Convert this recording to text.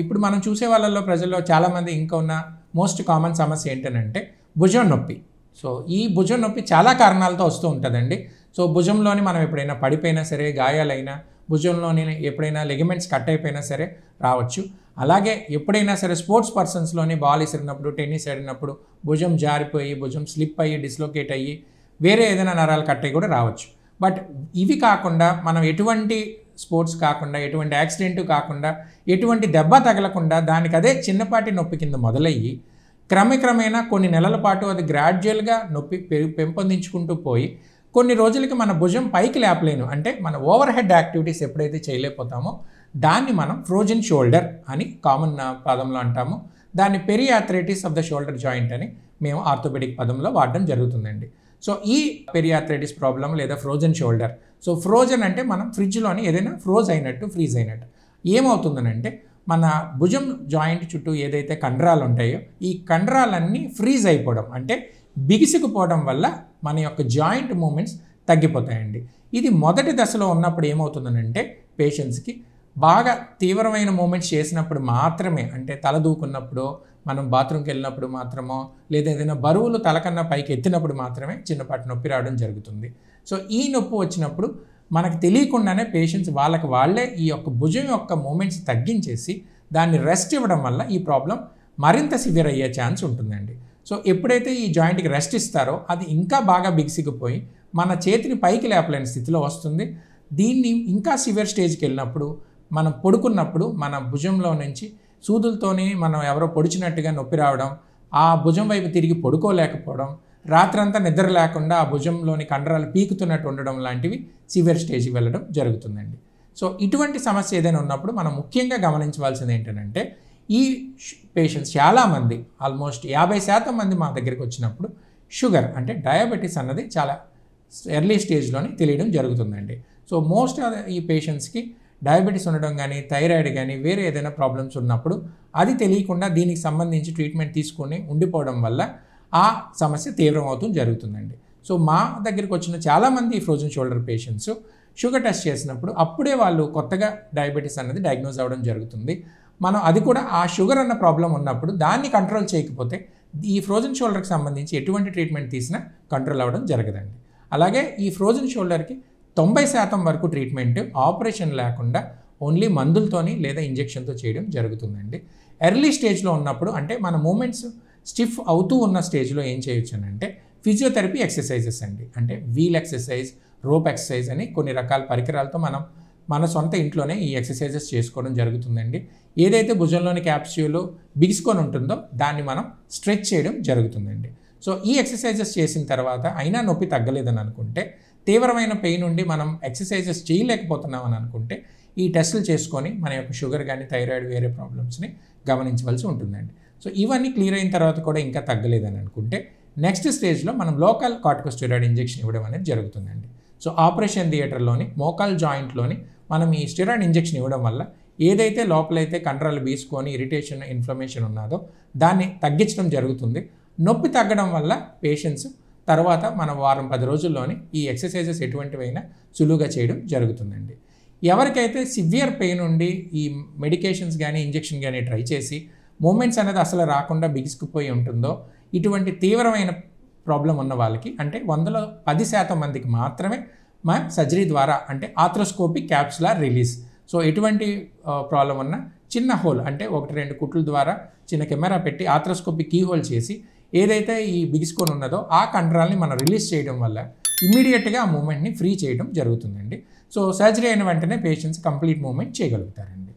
ఇప్పుడు మనం చూసే వాళ్ళల్లో ప్రజల్లో చాలామంది ఇంకా ఉన్న మోస్ట్ కామన్ సమస్య ఏంటంటే భుజం నొప్పి సో ఈ భుజం నొప్పి చాలా కారణాలతో వస్తూ ఉంటుందండి సో భుజంలోని మనం ఎప్పుడైనా పడిపోయినా సరే గాయాలైనా భుజంలోని ఎప్పుడైనా లెగమెంట్స్ కట్ అయిపోయినా సరే రావచ్చు అలాగే ఎప్పుడైనా సరే స్పోర్ట్స్ పర్సన్స్లోని బాల్ ఇసిరినప్పుడు టెన్నిస్ ఆడినప్పుడు భుజం జారిపోయి భుజం స్లిప్ అయ్యి డిస్లోకేట్ అయ్యి వేరే ఏదైనా నరాలు కట్ అయ్యి కూడా రావచ్చు బట్ ఇవి కాకుండా మనం ఎటువంటి స్పోర్ట్స్ కాకుండా ఎటువంటి యాక్సిడెంట్ కాకుండా ఎటువంటి దెబ్బ తగలకుండా దానికి అదే చిన్నపాటి నొప్పి కింద మొదలయ్యి క్రమక్రమేణా కొన్ని నెలల పాటు అది గ్రాడ్యువల్గా నొప్పి పెంపొందించుకుంటూ పోయి కొన్ని రోజులకి మన భుజం పైకి లేపలేను అంటే మన ఓవర్ హెడ్ యాక్టివిటీస్ ఎప్పుడైతే చేయలేకపోతామో దాన్ని మనం ఫ్రోజన్ షోల్డర్ అని కామన్ పదంలో అంటాము దాన్ని periarthritis of the shoulder joint అని మేము ఆర్థోపెడిక్ పదంలో వాడడం జరుగుతుందండి సో ఈ పెరియాథ్రైటిస్ ప్రాబ్లం లేదా ఫ్రోజన్ షోల్డర్ సో ఫ్రోజన్ అంటే మనం ఫ్రిడ్జ్లోని ఏదైనా ఫ్రోజ్ అయినట్టు ఫ్రీజ్ అయినట్టు ఏమవుతుందనంటే మన భుజం జాయింట్ చుట్టూ ఏదైతే కండరాలు ఉంటాయో ఈ కండరాలన్నీ ఫ్రీజ్ అయిపోవడం అంటే బిగిసిపోవడం వల్ల మన యొక్క జాయింట్ మూమెంట్స్ తగ్గిపోతాయండి ఇది మొదటి దశలో ఉన్నప్పుడు ఏమవుతుందనంటే పేషెంట్స్కి బాగా తీవ్రమైన మూమెంట్స్ చేసినప్పుడు మాత్రమే అంటే తల దూకున్నప్పుడు మనం బాత్రూమ్కి వెళ్ళినప్పుడు మాత్రమో లేదా ఏదైనా బరువులు తలకన్నా పైకి ఎత్తినప్పుడు మాత్రమే చిన్నపాటి నొప్పి రావడం జరుగుతుంది సో ఈ నొప్పి వచ్చినప్పుడు మనకు తెలియకుండానే పేషెంట్స్ వాళ్ళకి వాళ్ళే ఈ యొక్క భుజం యొక్క మూమెంట్స్ తగ్గించేసి దాన్ని రెస్ట్ ఇవ్వడం వల్ల ఈ ప్రాబ్లం మరింత సివియర్ అయ్యే ఛాన్స్ ఉంటుందండి సో ఎప్పుడైతే ఈ జాయింట్కి రెస్ట్ ఇస్తారో అది ఇంకా బాగా బిగిసిగిపోయి మన చేతిని పైకి లేపలేని స్థితిలో వస్తుంది దీన్ని ఇంకా సివియర్ స్టేజ్కి వెళ్ళినప్పుడు మనం పడుకున్నప్పుడు మన భుజంలో నుంచి సూదులతోని మనం ఎవరో పొడిచినట్టుగా నొప్పి రావడం ఆ భుజం వైపు తిరిగి పడుకోలేకపోవడం రాత్రంతా నిద్ర లేకుండా ఆ భుజంలోని కండరాలు పీకుతున్నట్టు ఉండడం లాంటివి సివియర్ స్టేజ్కి వెళ్ళడం జరుగుతుందండి సో ఇటువంటి సమస్య ఏదైనా ఉన్నప్పుడు మనం ముఖ్యంగా గమనించవలసింది ఏంటంటే ఈ పేషెంట్స్ చాలామంది ఆల్మోస్ట్ యాభై శాతం మంది మా దగ్గరికి వచ్చినప్పుడు షుగర్ అంటే డయాబెటీస్ అన్నది చాలా ఎర్లీ స్టేజ్లోనే తెలియడం జరుగుతుందండి సో మోస్ట్ ఆఫ్ ఈ పేషెంట్స్కి డయాబెటీస్ ఉండడం కానీ థైరాయిడ్ కానీ వేరే ఏదైనా ప్రాబ్లమ్స్ ఉన్నప్పుడు అది తెలియకుండా దీనికి సంబంధించి ట్రీట్మెంట్ తీసుకొని ఉండిపోవడం వల్ల ఆ సమస్య తీవ్రమవుతూ జరుగుతుందండి సో మా దగ్గరికి వచ్చిన చాలామంది frozen shoulder patients sugar test చేసినప్పుడు అప్పుడే వాళ్ళు కొత్తగా డయాబెటీస్ అన్నది డయాగ్నోజ్ అవ్వడం జరుగుతుంది మనం అది కూడా ఆ షుగర్ అన్న ప్రాబ్లం ఉన్నప్పుడు దాన్ని కంట్రోల్ చేయకపోతే ఈ ఫ్రోజన్ షోల్డర్కి సంబంధించి ఎటువంటి ట్రీట్మెంట్ తీసినా కంట్రోల్ అవ్వడం జరగదండి అలాగే ఈ ఫ్రోజన్ షోల్డర్కి తొంభై శాతం వరకు ట్రీట్మెంట్ ఆపరేషన్ లేకుండా ఓన్లీ మందులతోని లేదా ఇంజెక్షన్తో చేయడం జరుగుతుందండి ఎర్లీ స్టేజ్లో ఉన్నప్పుడు అంటే మన మూమెంట్స్ స్టిఫ్ అవుతూ ఉన్న స్టేజ్లో ఏం చేయొచ్చు అంటే ఫిజియోథెరపీ ఎక్సర్సైజెస్ అండి అంటే వీల్ ఎక్సర్సైజ్ రోప్ ఎక్సర్సైజ్ అని కొన్ని రకాల పరికరాలతో మనం మన సొంత ఇంట్లోనే ఈ ఎక్సర్సైజెస్ చేసుకోవడం జరుగుతుందండి ఏదైతే భుజంలోని క్యాప్స్యూల్ బిగుసుకొని ఉంటుందో దాన్ని మనం స్ట్రెచ్ చేయడం జరుగుతుందండి సో ఈ ఎక్సర్సైజెస్ చేసిన తర్వాత అయినా నొప్పి తగ్గలేదని అనుకుంటే తీవ్రమైన పెయిన్ ఉండి మనం ఎక్సర్సైజెస్ చేయలేకపోతున్నాం అని అనుకుంటే ఈ టెస్టులు చేసుకొని మన యొక్క షుగర్ కానీ థైరాయిడ్ వేరే ప్రాబ్లమ్స్ని గమనించవలసి ఉంటుందండి సో ఇవన్నీ క్లియర్ అయిన తర్వాత కూడా ఇంకా తగ్గలేదని అనుకుంటే నెక్స్ట్ స్టేజ్లో మనం లోకల్ కార్టికోస్టెరాయిడ్ ఇంజెక్షన్ ఇవ్వడం అనేది జరుగుతుందండి సో ఆపరేషన్ థియేటర్లోని మోకాల్ జాయింట్లోని మనం ఈ స్టెరాయిడ్ ఇంజెక్షన్ ఇవ్వడం వల్ల ఏదైతే లోపలైతే కండరాలు బీసుకొని ఇరిటేషన్ ఇన్ఫ్లమేషన్ ఉన్నదో దాన్ని తగ్గించడం జరుగుతుంది నొప్పి తగ్గడం వల్ల పేషెంట్స్ తర్వాత మనం వారం పది రోజుల్లోనే ఈ ఎక్సర్సైజెస్ ఎటువంటివైనా సులువుగా చేయడం జరుగుతుందండి ఎవరికైతే సివియర్ పెయిన్ ఉండి ఈ మెడికేషన్స్ కానీ ఇంజెక్షన్ కానీ ట్రై చేసి మూమెంట్స్ అనేది అసలు రాకుండా బిగుసుకుపోయి ఉంటుందో ఇటువంటి తీవ్రమైన ప్రాబ్లం ఉన్న వాళ్ళకి అంటే వందలో పది శాతం మందికి మాత్రమే మా సర్జరీ ద్వారా అంటే ఆథ్రోస్కోపిక్ క్యాప్సులా రిలీజ్ సో ఎటువంటి ప్రాబ్లం ఉన్నా చిన్న హోల్ అంటే ఒకటి రెండు కుట్లు ద్వారా చిన్న కెమెరా పెట్టి ఆథ్రోస్కోపిక్ కీ హోల్ చేసి ఏదైతే ఈ బిగుసుకొని ఉన్నదో ఆ కండరాల్ని మనం రిలీజ్ చేయడం వల్ల ఇమీడియట్గా ఆ మూమెంట్ని ఫ్రీ చేయడం జరుగుతుందండి సో సర్జరీ అయిన వెంటనే పేషెంట్స్ కంప్లీట్ మూమెంట్ చేయగలుగుతారండి